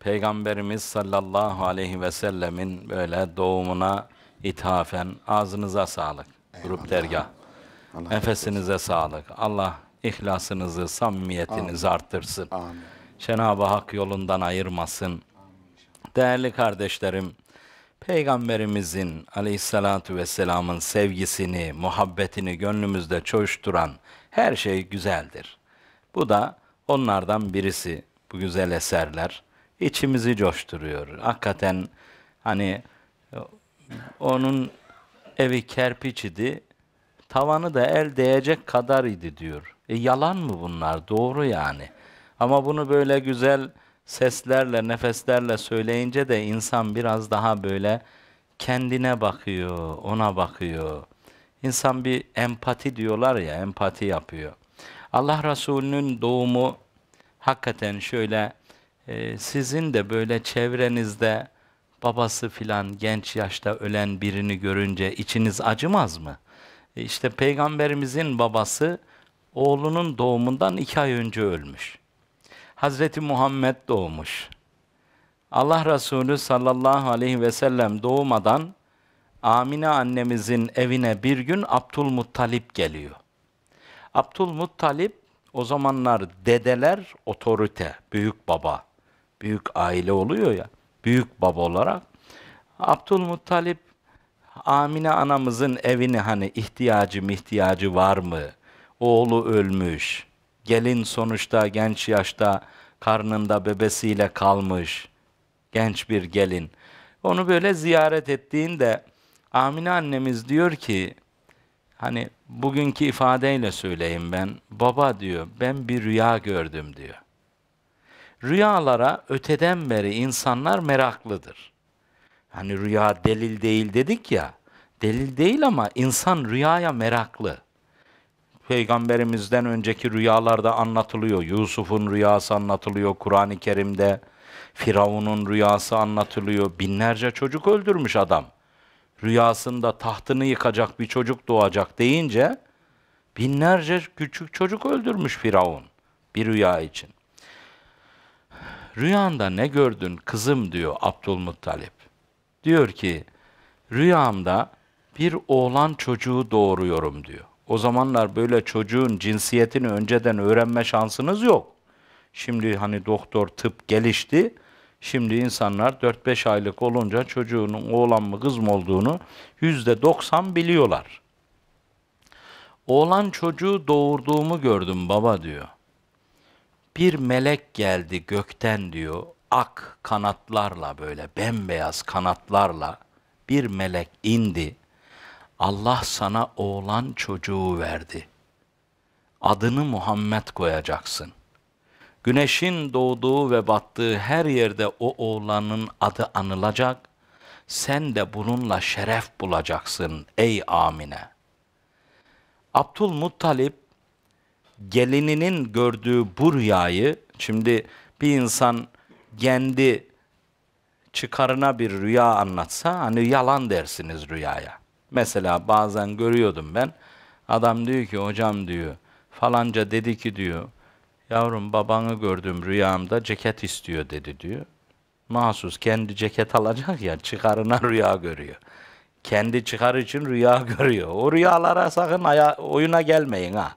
Peygamberimiz sallallahu aleyhi ve sellemin böyle doğumuna ithafen ağzınıza sağlık. Eyvallah. Grup dergah. Allah Nefesinize Allah. sağlık. Allah ihlasınızı, samimiyetinizi Amin. arttırsın. Cenab-ı Hak yolundan ayırmasın. Amin. Değerli kardeşlerim, Peygamberimizin aleyhissalatu vesselamın sevgisini, muhabbetini gönlümüzde çoşturan her şey güzeldir. Bu da onlardan birisi bu güzel eserler içimizi coşturuyor. Hakikaten hani onun evi kerpiç idi, tavanı da el değecek kadar idi diyor. E yalan mı bunlar? Doğru yani. Ama bunu böyle güzel seslerle, nefeslerle söyleyince de insan biraz daha böyle kendine bakıyor, ona bakıyor. İnsan bir empati diyorlar ya, empati yapıyor. Allah Resulü'nün doğumu hakikaten şöyle e, sizin de böyle çevrenizde babası filan genç yaşta ölen birini görünce içiniz acımaz mı? E işte peygamberimizin babası oğlunun doğumundan iki ay önce ölmüş. Hazreti Muhammed doğmuş. Allah Resulü sallallahu aleyhi ve sellem doğmadan Amine annemizin evine bir gün Abdülmuttalip geliyor. Abdülmuttalip o zamanlar dedeler otorite, büyük baba büyük aile oluyor ya, büyük baba olarak. Abdülmuttalip Amine anamızın evini hani ihtiyacı mı ihtiyacı var mı? Oğlu ölmüş. Gelin sonuçta genç yaşta karnında bebesiyle kalmış. Genç bir gelin. Onu böyle ziyaret ettiğinde Amine annemiz diyor ki hani bugünkü ifadeyle söyleyeyim ben. Baba diyor ben bir rüya gördüm diyor. Rüyalara öteden beri insanlar meraklıdır. Hani rüya delil değil dedik ya. Delil değil ama insan rüyaya meraklı. Peygamberimizden önceki rüyalarda anlatılıyor. Yusuf'un rüyası anlatılıyor Kur'an-ı Kerim'de. Firavun'un rüyası anlatılıyor. Binlerce çocuk öldürmüş adam. Rüyasında tahtını yıkacak bir çocuk doğacak deyince binlerce küçük çocuk öldürmüş Firavun bir rüya için rüyanda ne gördün kızım diyor Abdülmuttalip. Diyor ki rüyamda bir oğlan çocuğu doğuruyorum diyor. O zamanlar böyle çocuğun cinsiyetini önceden öğrenme şansınız yok. Şimdi hani doktor tıp gelişti. Şimdi insanlar 4-5 aylık olunca çocuğunun oğlan mı kız mı olduğunu %90 biliyorlar. Oğlan çocuğu doğurduğumu gördüm baba diyor bir melek geldi gökten diyor, ak kanatlarla böyle bembeyaz kanatlarla bir melek indi. Allah sana oğlan çocuğu verdi. Adını Muhammed koyacaksın. Güneşin doğduğu ve battığı her yerde o oğlanın adı anılacak. Sen de bununla şeref bulacaksın ey Amine. Abdülmuttalip gelininin gördüğü bu rüyayı şimdi bir insan kendi çıkarına bir rüya anlatsa hani yalan dersiniz rüyaya. Mesela bazen görüyordum ben. Adam diyor ki hocam diyor falanca dedi ki diyor yavrum babanı gördüm rüyamda ceket istiyor dedi diyor. Mahsus kendi ceket alacak ya çıkarına rüya görüyor. Kendi çıkar için rüya görüyor. O rüyalara sakın aya, oyuna gelmeyin ha.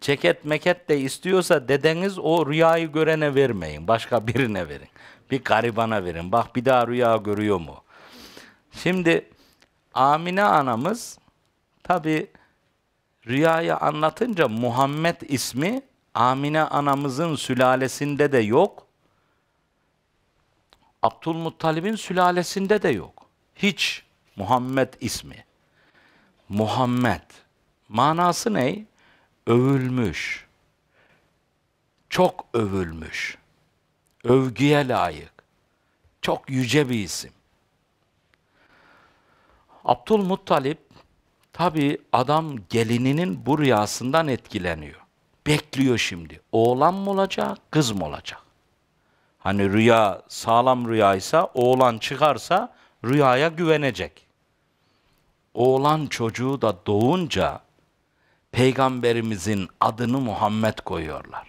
Çeket meket de istiyorsa dedeniz o rüyayı görene vermeyin. Başka birine verin. Bir garibana verin. Bak bir daha rüya görüyor mu? Şimdi Amine anamız tabi rüyayı anlatınca Muhammed ismi Amine anamızın sülalesinde de yok. Abdülmuttalib'in sülalesinde de yok. Hiç Muhammed ismi. Muhammed. Manası ne? övülmüş, çok övülmüş, övgüye layık, çok yüce bir isim. Abdülmuttalip tabi adam gelininin bu rüyasından etkileniyor. Bekliyor şimdi. Oğlan mı olacak, kız mı olacak? Hani rüya sağlam rüyaysa, oğlan çıkarsa rüyaya güvenecek. Oğlan çocuğu da doğunca peygamberimizin adını Muhammed koyuyorlar.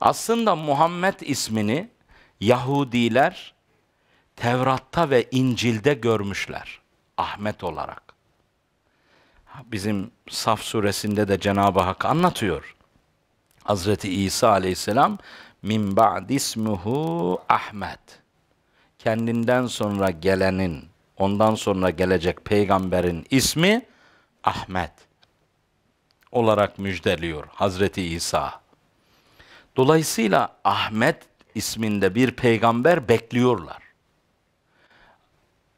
Aslında Muhammed ismini Yahudiler Tevrat'ta ve İncil'de görmüşler. Ahmet olarak. Bizim Saf suresinde de Cenab-ı Hak anlatıyor. Hazreti İsa aleyhisselam min ba'd ismihu Ahmet. Kendinden sonra gelenin, ondan sonra gelecek peygamberin ismi Ahmet olarak müjdeliyor Hazreti İsa. Dolayısıyla Ahmet isminde bir peygamber bekliyorlar.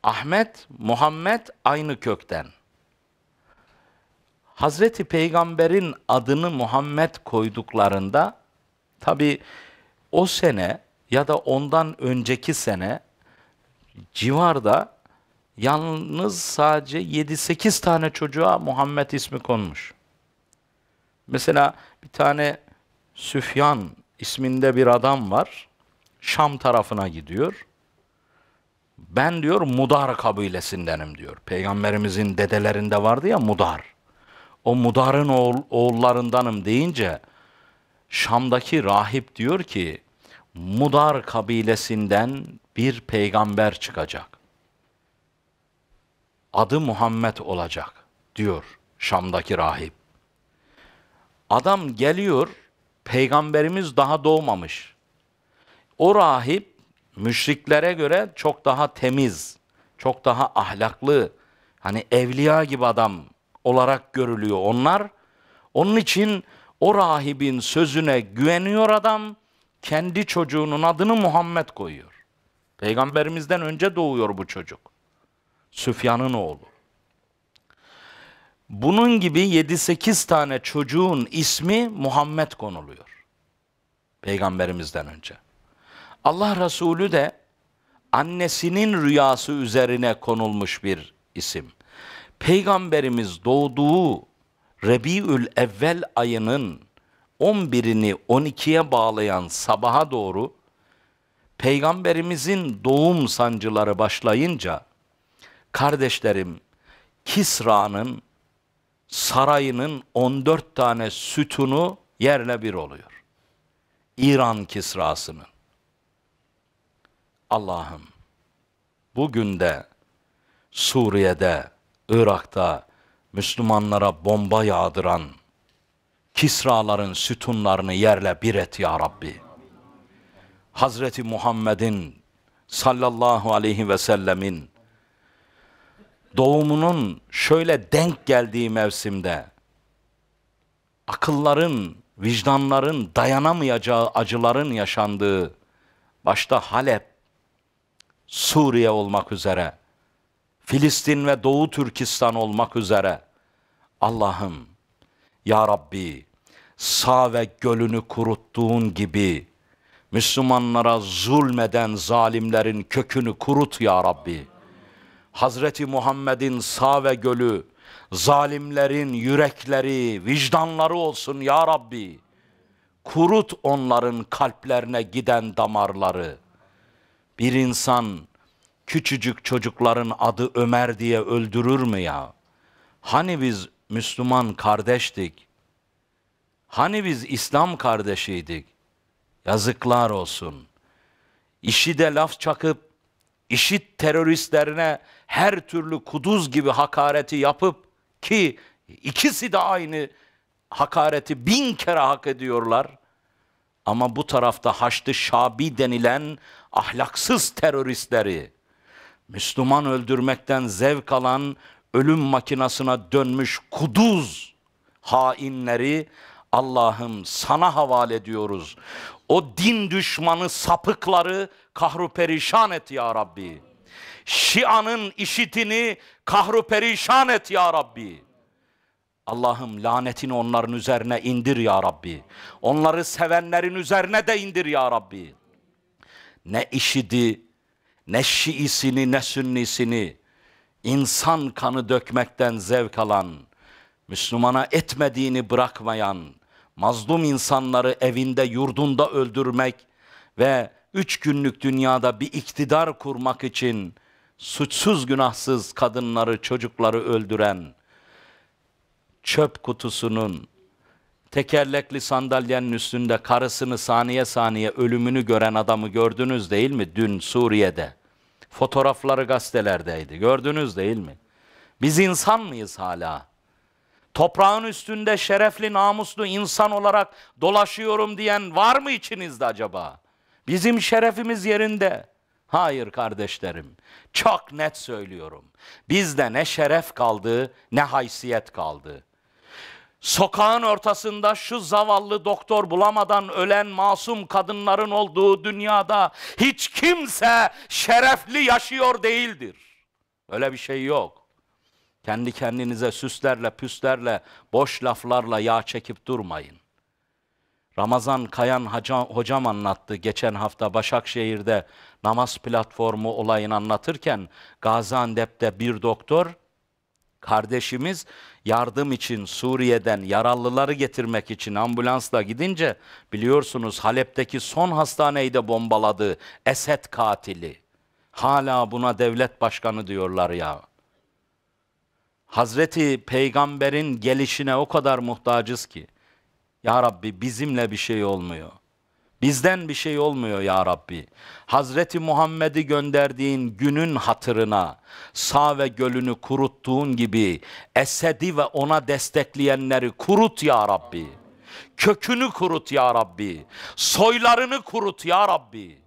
Ahmet, Muhammed aynı kökten. Hazreti Peygamber'in adını Muhammed koyduklarında tabi o sene ya da ondan önceki sene civarda yalnız sadece 7-8 tane çocuğa Muhammed ismi konmuş. Mesela bir tane Süfyan isminde bir adam var. Şam tarafına gidiyor. Ben diyor Mudar kabilesindenim diyor. Peygamberimizin dedelerinde vardı ya Mudar. O Mudar'ın oğul, oğullarındanım deyince Şam'daki rahip diyor ki Mudar kabilesinden bir peygamber çıkacak. Adı Muhammed olacak diyor Şam'daki rahip. Adam geliyor, peygamberimiz daha doğmamış. O rahip müşriklere göre çok daha temiz, çok daha ahlaklı, hani evliya gibi adam olarak görülüyor onlar. Onun için o rahibin sözüne güveniyor adam, kendi çocuğunun adını Muhammed koyuyor. Peygamberimizden önce doğuyor bu çocuk. Süfyan'ın oğlu. Bunun gibi 7-8 tane çocuğun ismi Muhammed konuluyor. Peygamberimizden önce. Allah Resulü de annesinin rüyası üzerine konulmuş bir isim. Peygamberimiz doğduğu Rebiül Evvel ayının 11'ini 12'ye bağlayan sabaha doğru Peygamberimizin doğum sancıları başlayınca kardeşlerim Kisra'nın sarayının 14 tane sütunu yerle bir oluyor. İran kisrasının. Allah'ım bugün de Suriye'de, Irak'ta Müslümanlara bomba yağdıran Kisraların sütunlarını yerle bir et ya Rabbi. Hazreti Muhammed'in sallallahu aleyhi ve sellemin doğumunun şöyle denk geldiği mevsimde akılların, vicdanların dayanamayacağı acıların yaşandığı başta Halep, Suriye olmak üzere, Filistin ve Doğu Türkistan olmak üzere Allah'ım ya Rabbi sağ ve gölünü kuruttuğun gibi Müslümanlara zulmeden zalimlerin kökünü kurut ya Rabbi. Hazreti Muhammed'in sağ ve gölü, zalimlerin yürekleri, vicdanları olsun ya Rabbi. Kurut onların kalplerine giden damarları. Bir insan küçücük çocukların adı Ömer diye öldürür mü ya? Hani biz Müslüman kardeştik? Hani biz İslam kardeşiydik? Yazıklar olsun. İşi de laf çakıp, işit teröristlerine her türlü kuduz gibi hakareti yapıp ki ikisi de aynı hakareti bin kere hak ediyorlar. Ama bu tarafta Haçlı Şabi denilen ahlaksız teröristleri, Müslüman öldürmekten zevk alan ölüm makinasına dönmüş kuduz hainleri Allah'ım sana havale ediyoruz. O din düşmanı sapıkları kahru perişan et ya Rabbi. Şia'nın işitini kahru perişan et ya Rabbi. Allah'ım lanetini onların üzerine indir ya Rabbi. Onları sevenlerin üzerine de indir ya Rabbi. Ne işidi, ne şiisini, ne sünnisini insan kanı dökmekten zevk alan, Müslümana etmediğini bırakmayan, mazlum insanları evinde yurdunda öldürmek ve üç günlük dünyada bir iktidar kurmak için suçsuz günahsız kadınları, çocukları öldüren, çöp kutusunun, tekerlekli sandalyenin üstünde karısını saniye saniye ölümünü gören adamı gördünüz değil mi dün Suriye'de? Fotoğrafları gazetelerdeydi. Gördünüz değil mi? Biz insan mıyız hala? Toprağın üstünde şerefli, namuslu insan olarak dolaşıyorum diyen var mı içinizde acaba? Bizim şerefimiz yerinde. Hayır kardeşlerim, çok net söylüyorum. Bizde ne şeref kaldı, ne haysiyet kaldı. Sokağın ortasında şu zavallı doktor bulamadan ölen masum kadınların olduğu dünyada hiç kimse şerefli yaşıyor değildir. Öyle bir şey yok. Kendi kendinize süslerle, püslerle, boş laflarla yağ çekip durmayın. Ramazan Kayan hocam, anlattı geçen hafta Başakşehir'de namaz platformu olayını anlatırken Gaziantep'te bir doktor kardeşimiz yardım için Suriye'den yaralıları getirmek için ambulansla gidince biliyorsunuz Halep'teki son hastaneyi de bombaladı Esed katili. Hala buna devlet başkanı diyorlar ya. Hazreti Peygamber'in gelişine o kadar muhtacız ki. Ya Rabbi bizimle bir şey olmuyor. Bizden bir şey olmuyor ya Rabbi. Hazreti Muhammed'i gönderdiğin günün hatırına sağ ve gölünü kuruttuğun gibi Esedi ve ona destekleyenleri kurut ya Rabbi. Kökünü kurut ya Rabbi. Soylarını kurut ya Rabbi.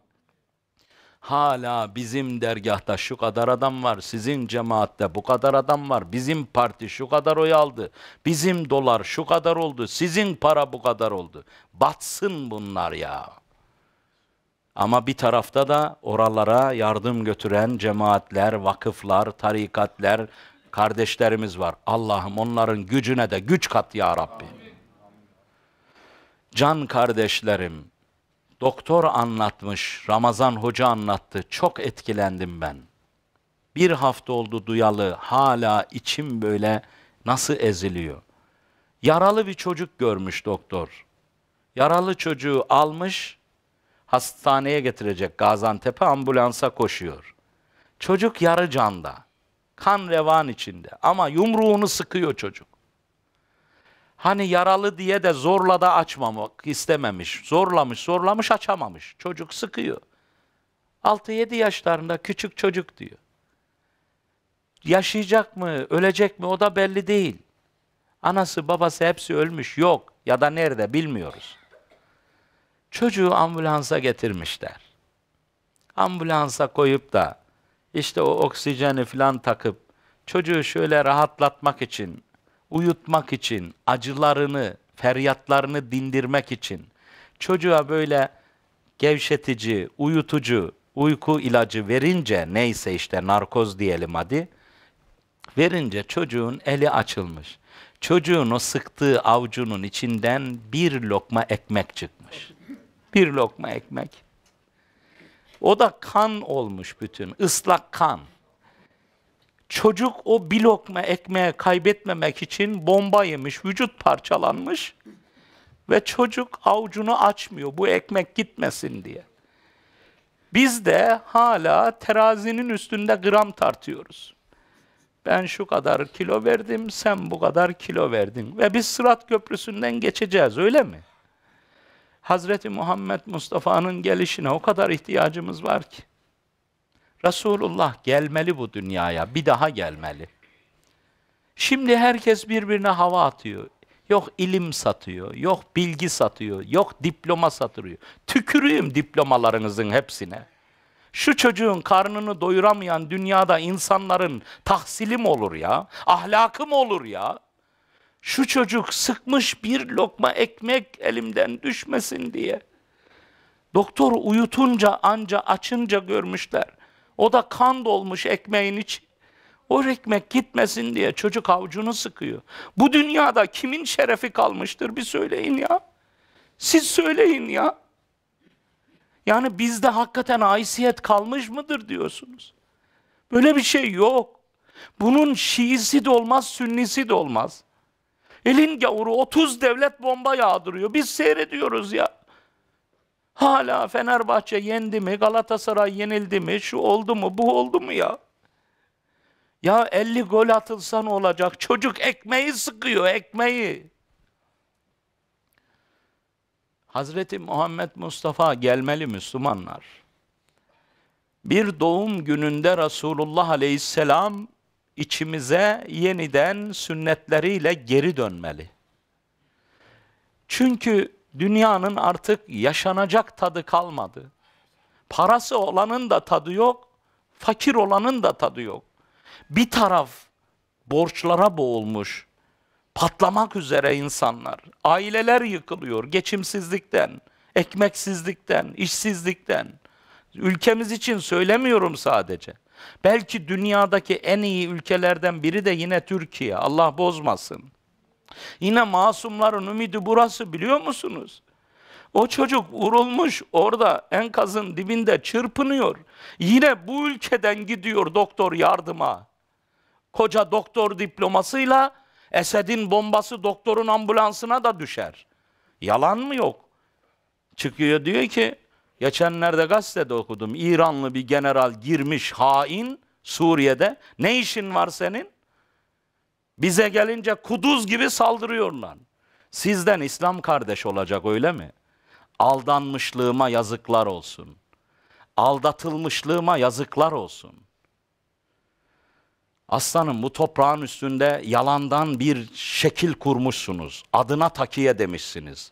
Hala bizim dergahta şu kadar adam var, sizin cemaatte bu kadar adam var, bizim parti şu kadar oy aldı, bizim dolar şu kadar oldu, sizin para bu kadar oldu. Batsın bunlar ya. Ama bir tarafta da oralara yardım götüren cemaatler, vakıflar, tarikatler, kardeşlerimiz var. Allah'ım onların gücüne de güç kat ya Rabbi. Can kardeşlerim, Doktor anlatmış, Ramazan Hoca anlattı. Çok etkilendim ben. Bir hafta oldu duyalı, hala içim böyle nasıl eziliyor. Yaralı bir çocuk görmüş doktor. Yaralı çocuğu almış, hastaneye getirecek Gaziantep'e ambulansa koşuyor. Çocuk yarı canda, kan revan içinde ama yumruğunu sıkıyor çocuk. Hani yaralı diye de zorla da açmamak istememiş. Zorlamış, zorlamış açamamış. Çocuk sıkıyor. 6-7 yaşlarında küçük çocuk diyor. Yaşayacak mı, ölecek mi o da belli değil. Anası, babası hepsi ölmüş. Yok ya da nerede bilmiyoruz. Çocuğu ambulansa getirmişler. Ambulansa koyup da işte o oksijeni falan takıp çocuğu şöyle rahatlatmak için uyutmak için, acılarını, feryatlarını dindirmek için çocuğa böyle gevşetici, uyutucu, uyku ilacı verince neyse işte narkoz diyelim hadi verince çocuğun eli açılmış. Çocuğun o sıktığı avcunun içinden bir lokma ekmek çıkmış. Bir lokma ekmek. O da kan olmuş bütün, ıslak kan. Çocuk o bir lokma ekmeği kaybetmemek için bomba yemiş, vücut parçalanmış ve çocuk avucunu açmıyor bu ekmek gitmesin diye. Biz de hala terazinin üstünde gram tartıyoruz. Ben şu kadar kilo verdim, sen bu kadar kilo verdin. Ve biz Sırat Köprüsü'nden geçeceğiz, öyle mi? Hazreti Muhammed Mustafa'nın gelişine o kadar ihtiyacımız var ki. Resulullah gelmeli bu dünyaya, bir daha gelmeli. Şimdi herkes birbirine hava atıyor. Yok ilim satıyor, yok bilgi satıyor, yok diploma satıyor. Tükürüyüm diplomalarınızın hepsine. Şu çocuğun karnını doyuramayan dünyada insanların tahsilim olur ya? ahlakım olur ya? Şu çocuk sıkmış bir lokma ekmek elimden düşmesin diye. Doktor uyutunca anca açınca görmüşler. O da kan dolmuş ekmeğin içi. O ekmek gitmesin diye çocuk avucunu sıkıyor. Bu dünyada kimin şerefi kalmıştır bir söyleyin ya. Siz söyleyin ya. Yani bizde hakikaten aisiyet kalmış mıdır diyorsunuz. Böyle bir şey yok. Bunun Şiisi de olmaz, Sünnisi de olmaz. Elin gavuru 30 devlet bomba yağdırıyor. Biz seyrediyoruz ya. Hala Fenerbahçe yendi mi, Galatasaray yenildi mi, şu oldu mu, bu oldu mu ya? Ya 50 gol atılsan olacak. Çocuk ekmeği sıkıyor, ekmeği. Hazreti Muhammed Mustafa gelmeli Müslümanlar. Bir doğum gününde Resulullah Aleyhisselam içimize yeniden sünnetleriyle geri dönmeli. Çünkü Dünyanın artık yaşanacak tadı kalmadı. Parası olanın da tadı yok, fakir olanın da tadı yok. Bir taraf borçlara boğulmuş, patlamak üzere insanlar. Aileler yıkılıyor geçimsizlikten, ekmeksizlikten, işsizlikten. Ülkemiz için söylemiyorum sadece. Belki dünyadaki en iyi ülkelerden biri de yine Türkiye. Allah bozmasın. Yine masumların ümidi burası biliyor musunuz? O çocuk vurulmuş orada enkazın dibinde çırpınıyor. Yine bu ülkeden gidiyor doktor yardıma. Koca doktor diplomasıyla Esed'in bombası doktorun ambulansına da düşer. Yalan mı yok? Çıkıyor diyor ki geçenlerde gazetede okudum. İranlı bir general girmiş hain Suriye'de. Ne işin var senin? Bize gelince kuduz gibi saldırıyorlar. Sizden İslam kardeş olacak öyle mi? Aldanmışlığıma yazıklar olsun. Aldatılmışlığıma yazıklar olsun. Aslanım bu toprağın üstünde yalandan bir şekil kurmuşsunuz. Adına takiye demişsiniz.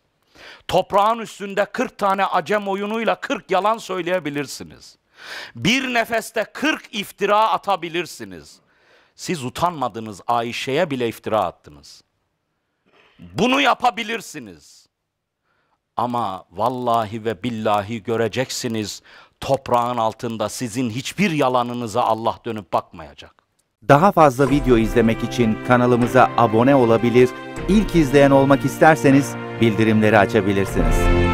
Toprağın üstünde 40 tane acem oyunuyla 40 yalan söyleyebilirsiniz. Bir nefeste 40 iftira atabilirsiniz. Siz utanmadınız Ayşe'ye bile iftira attınız. Bunu yapabilirsiniz. Ama vallahi ve billahi göreceksiniz toprağın altında sizin hiçbir yalanınıza Allah dönüp bakmayacak. Daha fazla video izlemek için kanalımıza abone olabilir, ilk izleyen olmak isterseniz bildirimleri açabilirsiniz.